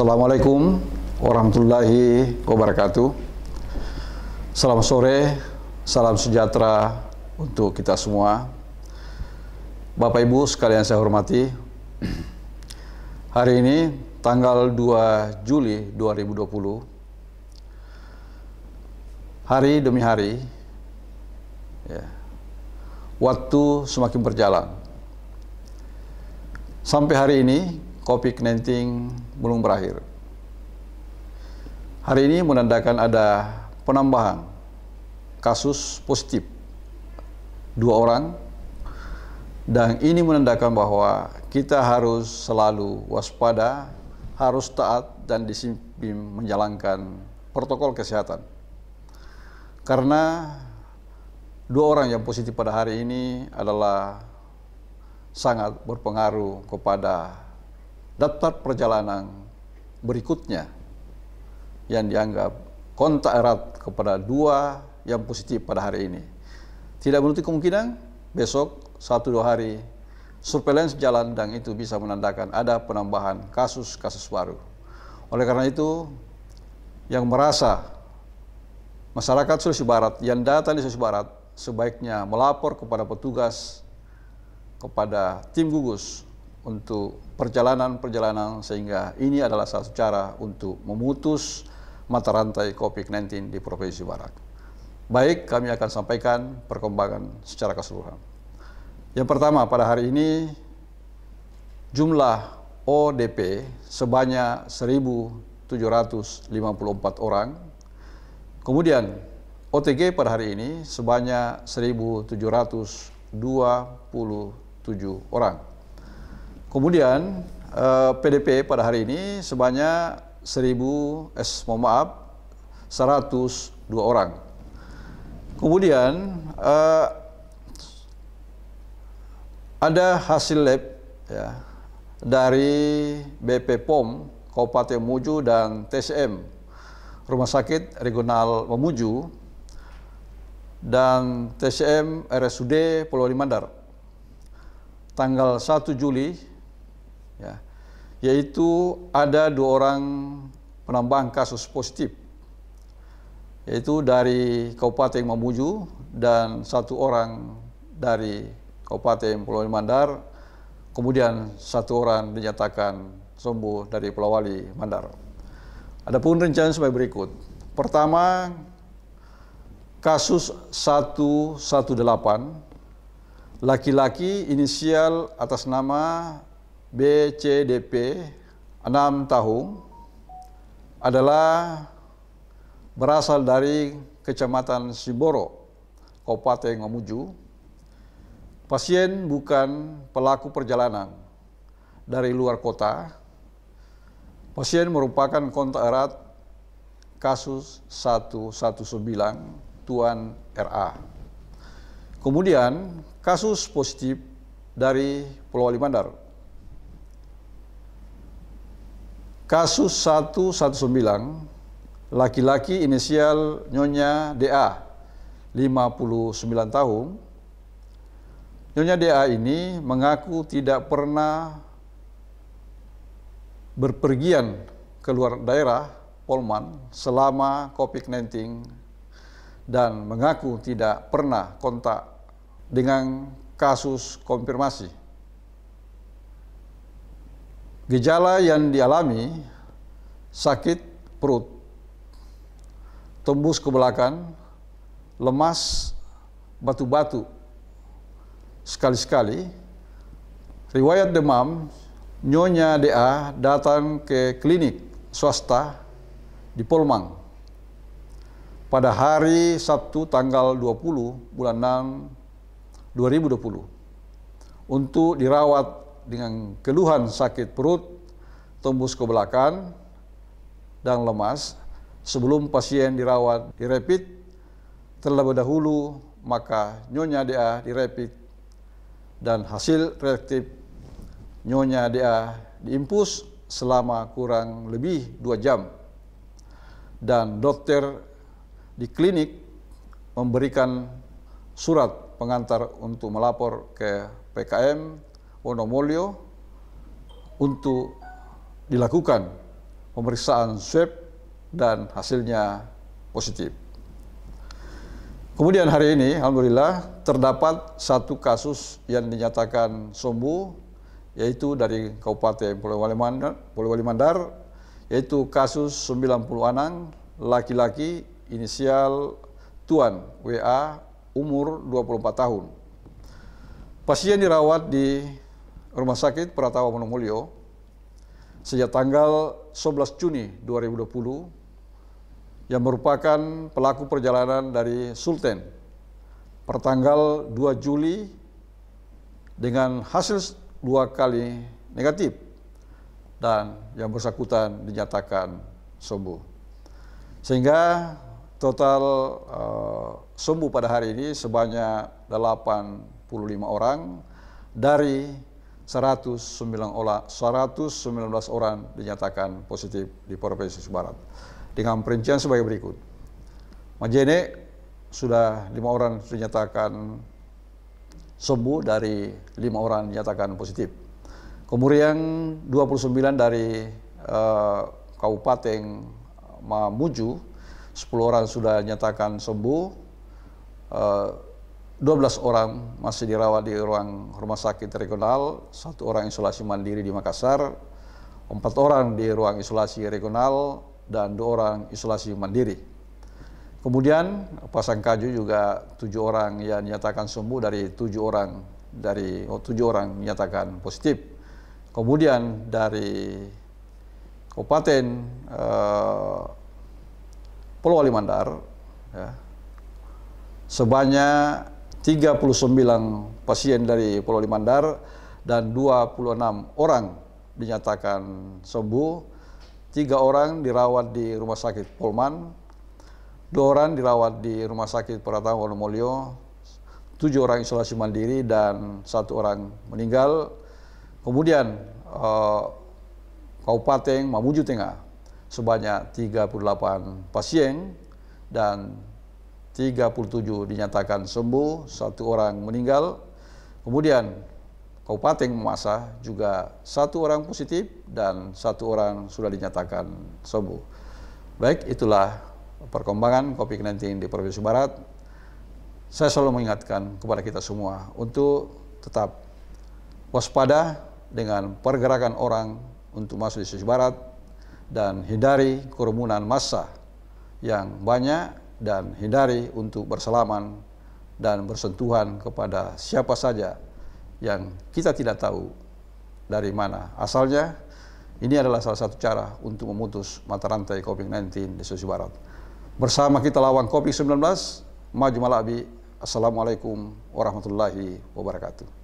Assalamualaikum warahmatullahi wabarakatuh. Salam sore, salam sejahtera untuk kita semua. Bapak Ibu sekalian saya hormati. Hari ini tanggal 2 Juli 2020. Hari demi hari ya, waktu semakin berjalan. Sampai hari ini COVID-19 belum berakhir. Hari ini menandakan ada penambahan kasus positif dua orang dan ini menandakan bahwa kita harus selalu waspada, harus taat dan disiplin menjalankan protokol kesehatan. Karena dua orang yang positif pada hari ini adalah sangat berpengaruh kepada daftar perjalanan berikutnya yang dianggap kontak erat kepada dua yang positif pada hari ini. Tidak menutup kemungkinan besok satu dua hari surveillance jalan dan itu bisa menandakan ada penambahan kasus-kasus baru. Oleh karena itu, yang merasa masyarakat Sulawesi Barat yang datang di Sulawesi Barat sebaiknya melapor kepada petugas, kepada tim gugus untuk perjalanan-perjalanan sehingga ini adalah salah satu cara untuk memutus mata rantai COVID-19 di Provinsi Barat. Baik, kami akan sampaikan perkembangan secara keseluruhan. Yang pertama, pada hari ini jumlah ODP sebanyak 1.754 orang. Kemudian OTG pada hari ini sebanyak 1.727 orang Kemudian eh, PDP pada hari ini sebanyak 1000 eh mohon maaf 102 orang. Kemudian eh, ada hasil lab ya dari BP POM Kabupaten Muju dan TSM Rumah Sakit Regional Memuju dan TCM RSUD Pulau Limandar tanggal 1 Juli ya, yaitu ada dua orang penambahan kasus positif, yaitu dari Kabupaten Mamuju dan satu orang dari Kabupaten Pulau Mandar, kemudian satu orang dinyatakan sembuh dari Pulau Wali Mandar. Adapun rencana sebagai berikut. Pertama, kasus 118 laki-laki inisial atas nama BCDP 6 tahun adalah berasal dari Kecamatan Siboro, Kabupaten Mamuju. Pasien bukan pelaku perjalanan dari luar kota. Pasien merupakan kontak erat kasus 119 Tuan RA. Kemudian kasus positif dari Pulau Limandar Kasus 119 laki-laki inisial Nyonya DA 59 tahun Nyonya DA ini mengaku tidak pernah berpergian ke luar daerah Polman selama COVID-19 dan mengaku tidak pernah kontak dengan kasus konfirmasi. Gejala yang dialami sakit perut, tembus ke belakang, lemas, batu-batu. Sekali-sekali, riwayat demam, Nyonya DA datang ke klinik swasta di Polmang pada hari Sabtu tanggal 20 bulan 6 2020 untuk dirawat dengan keluhan sakit perut, tembus ke belakang, dan lemas sebelum pasien dirawat di rapid terlebih dahulu maka nyonya DA di rapid dan hasil reaktif nyonya DA diimpus selama kurang lebih dua jam dan dokter di klinik memberikan surat pengantar untuk melapor ke PKM Wonomolyo untuk dilakukan pemeriksaan swab dan hasilnya positif. Kemudian hari ini, Alhamdulillah, terdapat satu kasus yang dinyatakan sembuh, yaitu dari Kabupaten Polewali Mandar, yaitu kasus 90 anang, laki-laki, inisial Tuan, WA, umur 24 tahun. Pasien dirawat di Rumah Sakit Pratawa Monomulyo sejak tanggal 11 Juni 2020 yang merupakan pelaku perjalanan dari Sultan pertanggal 2 Juli dengan hasil dua kali negatif dan yang bersangkutan dinyatakan sembuh. Sehingga total uh, sembuh pada hari ini sebanyak 85 orang dari 119 orang, 119 orang dinyatakan positif di Provinsi Barat dengan perincian sebagai berikut. Majene sudah lima orang dinyatakan sembuh dari lima orang dinyatakan positif. Kemudian 29 dari uh, Kabupaten Mamuju, 10 orang sudah dinyatakan sembuh, uh, 12 orang masih dirawat di ruang rumah sakit regional, satu orang isolasi mandiri di Makassar, empat orang di ruang isolasi regional, dan dua orang isolasi mandiri. Kemudian pasang kaju juga tujuh orang yang nyatakan sembuh dari tujuh orang dari oh, tujuh orang menyatakan positif. Kemudian dari Kabupaten eh, Pulau Alimandar ya, sebanyak 39 pasien dari Pulau Limandar dan 26 orang dinyatakan sembuh. Tiga orang dirawat di rumah sakit Polman, dua orang dirawat di rumah sakit Pratama Wonomulyo, tujuh orang isolasi mandiri dan satu orang meninggal. Kemudian eh, Kabupaten Mamuju Tengah sebanyak 38 pasien dan 37 dinyatakan sembuh, satu orang meninggal. Kemudian Kabupaten Mamasa juga satu orang positif dan satu orang sudah dinyatakan sembuh. Baik, itulah perkembangan COVID-19 di Provinsi Barat. Saya selalu mengingatkan kepada kita semua untuk tetap waspada dengan pergerakan orang untuk masuk di sisi barat dan hindari kerumunan massa yang banyak dan hindari untuk bersalaman dan bersentuhan kepada siapa saja yang kita tidak tahu dari mana asalnya. Ini adalah salah satu cara untuk memutus mata rantai COVID-19 di Sulawesi Barat. Bersama kita lawan COVID-19, maju malabi. Assalamualaikum warahmatullahi wabarakatuh.